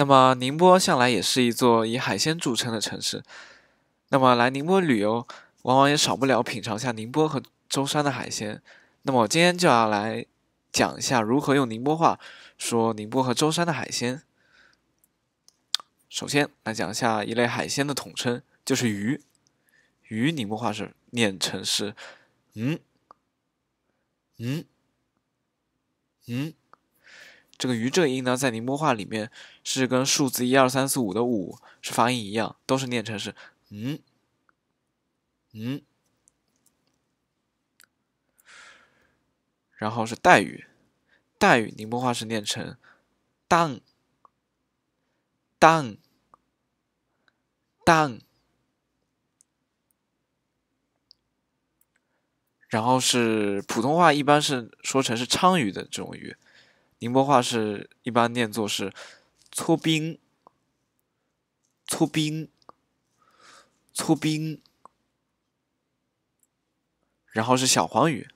那么宁波向来也是一座以海鲜著称的城市，那么来宁波旅游，往往也少不了品尝下宁波和舟山的海鲜。那么我今天就要来讲一下如何用宁波话说宁波和舟山的海鲜。首先来讲一下一类海鲜的统称，就是鱼，鱼宁波话是念成是，嗯，嗯，嗯。这个“余”这音呢，在宁波话里面是跟数字一二三四五的“五”是发音一样，都是念成是“嗯嗯”。然后是带鱼，带鱼宁波话是念成“当当当”。然后是普通话一般是说成是鲳鱼的这种鱼。宁波话是一般念作是“搓冰”，“搓冰”，“搓冰”，然后是小黄鱼。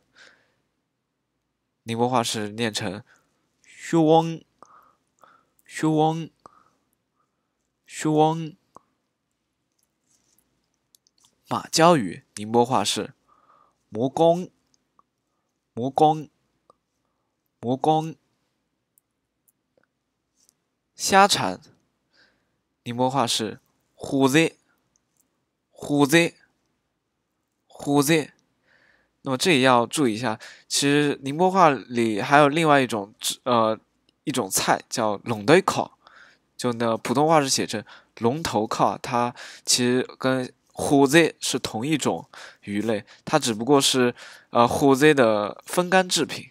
宁波话是念成“双”，“薛双”，马家语，宁波话是“磨光”，“磨光”，“磨光”。虾铲，宁波话是虎子”，虎子，虎子。那么这也要注意一下。其实宁波话里还有另外一种呃一种菜叫龙头烤”，就那普通话是写成龙头靠，它其实跟虎子”是同一种鱼类，它只不过是呃虎子”的风干制品。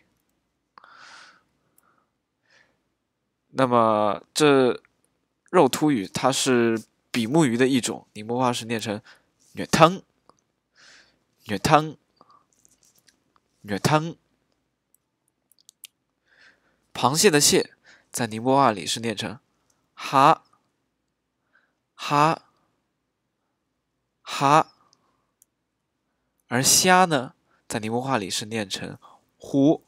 那么这肉突鱼它是比目鱼的一种，宁波话是念成“虐汤”，虐汤，虐汤。螃蟹的蟹在宁波话里是念成“哈”，“哈”，“哈”。而虾呢在宁波话里是念成“胡”，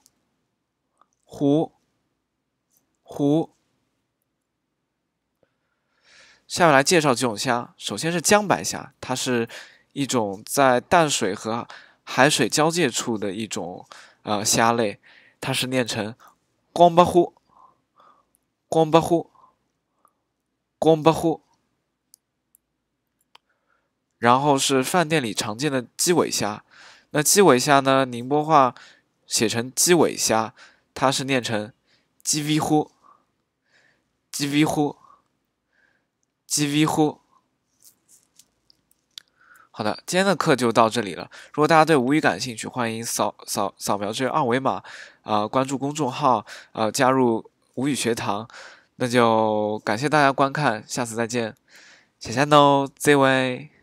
胡，胡。下面来介绍几种虾。首先是江白虾，它是一种在淡水和海水交界处的一种呃虾类，它是念成“光白呼、光白呼、光白呼。然后是饭店里常见的基尾虾，那基尾虾呢，宁波话写成“基尾虾”，它是念成“基尾呼、基尾呼。几咪乎。好的，今天的课就到这里了。如果大家对吴语感兴趣，欢迎扫扫扫描这个二维码，啊，关注公众号，呃，加入吴语学堂。那就感谢大家观看，下次再见，谢谢喽，这位。